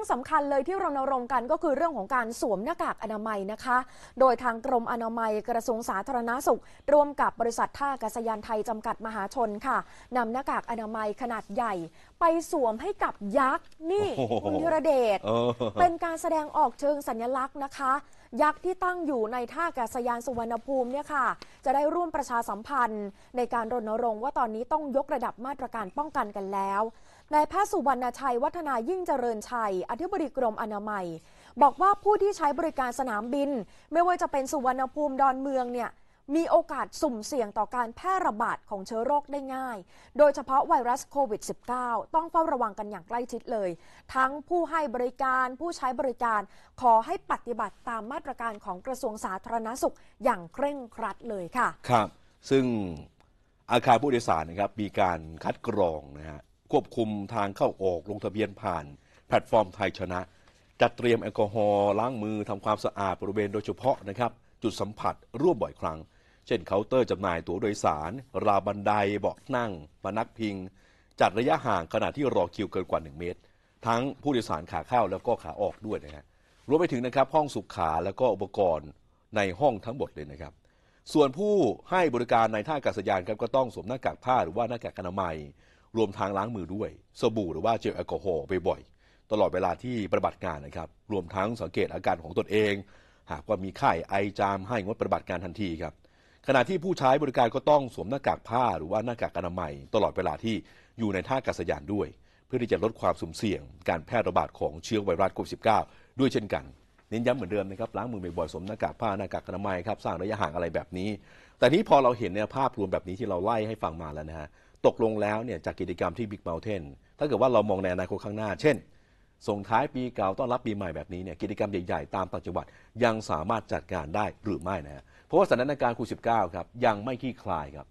รื่องสำคัญเลยที่รณรงค์กันก็คือเรื่องของการสวมหน้ากากอนามัยนะคะ โดยทางกรมอนามัย กระทรวงสาธารณาสุขร่วมกับบริษัทท่าอากาศยานไทยจำกัดมหาชนค่ะนำหน้ากากอนามัยขนาดใหญ่ ไปสวมให้กับยักษ์นี่คุณธีรเดชเป็นการแสดงออกเชิงสัญลักษณ์นะคะ ยักษ์ที่ตั้งอยู่ในท่าอากาศยานสุวรรณภูมิเนี่ยค่ะจะได้ร่วมประชาสัมพันธ์ในการรณรงค์ว่าตอนนี้ต้องยกระดับมาตรการป้องกันกันแล้วนายแพทย์สุวรรณชัยวัฒนายิ่งเจริญชัย อธิบดีกรมอนามัย บอกว่าผู้ที่ใช้บริการสนามบิน ไม่ว่าจะเป็นสุวรรณภูมิดอนเมืองเนี่ยมีโอกาสสุ่มเสี่ยงต่อการแพร่ระบาดของเชื้อโรคได้ง่าย โดยเฉพาะไวรัสโควิด -19 ต้องเฝ้าระวังกันอย่างใกล้ชิดเลย ทั้งผู้ให้บริการผู้ใช้บริการขอให้ปฏิบัติตามมาตรการของกระทรวงสาธารณสุขอย่างเคร่งครัดเลยค่ะ ครับ ซึ่งอาคารผู้โดยสารนะครับมีการคัดกรองนะฮะควบคุมทางเข้าออกลงทะเบียนผ่าน แพลตฟอร์มไทยชนะ จัดเตรียมแอลกอฮอล์ล้างมือทำความสะอาดบริเวณโดยเฉพาะนะครับจุดสัมผัส ร่วมบ่อยครั้ง เช่นเคาน์เตอร์จำหน่ายตั๋วโดยสาร ราวบันไดเบาะนั่งมานักพิง จัดระยะห่างขณะที่รอคิวเกินกว่า 1 เมตร ทั้งผู้โดยสารขาเข้าแล้วก็ขาออกด้วยนะฮะรวมไปถึงนะครับห้องสุขขาแล้วก็อุปกรณ์ในห้องทั้งหมดเลยนะครับ ส่วนผู้ให้บริการในท่าอากาศยานครับก็ต้องสวมหน้ากากผ้าหรือว่าหน้ากากอนามัยรวมทางล้างมือด้วย สบู่หรือว่าเจลแอลกอฮอล์บ่อยๆตลอดเวลาที่ปฏิบัติงานนะครับ รวมทั้งสังเกตอาการของตนเอง หากว่ามีไข้ไอจามให้งดปฏิบัติการทันทีครับ ขณะที่ผู้ใช้บริการก็ต้องสวมหน้ากากผ้าหรือว่าหน้ากากอนามัย ตลอดเวลาที่อยู่ในท่าอากาศยานด้วย เพื่อที่จะลดความสุ่มเสี่ยงการแพร่ระบาดของเชื้อไวรัสโควิด -19 ด้วยเช่นกันเน้นย้ำเหมือนเดิมนะครับล้างมือบ่อยๆสวมหน้ากากผ้าหน้ากากอนามัยครับสร้างระยะห่างอะไรแบบนี้ แต่นี้พอเราเห็นเนี่ยภาพรวมแบบนี้ที่เราไล่ให้ฟังมาแล้วนะฮะตกลงแล้วเนี่ยจากกิจกรรมที่บิ๊กเมลเทนถ้าเกิดว่าเรามองในอนาคตข้างหน้าเช่น ส่งท้ายปีเก่าต้อนรับปีใหม่แบบนี้เนี่ยกิจกรรมใหญ่ๆ ตามต่างจังหวัดยังสามารถจัดการได้หรือไม่นะฮะเพราะว่าสถานการณ์โควิด -19 ครับยังไม่คลี่คลายครับ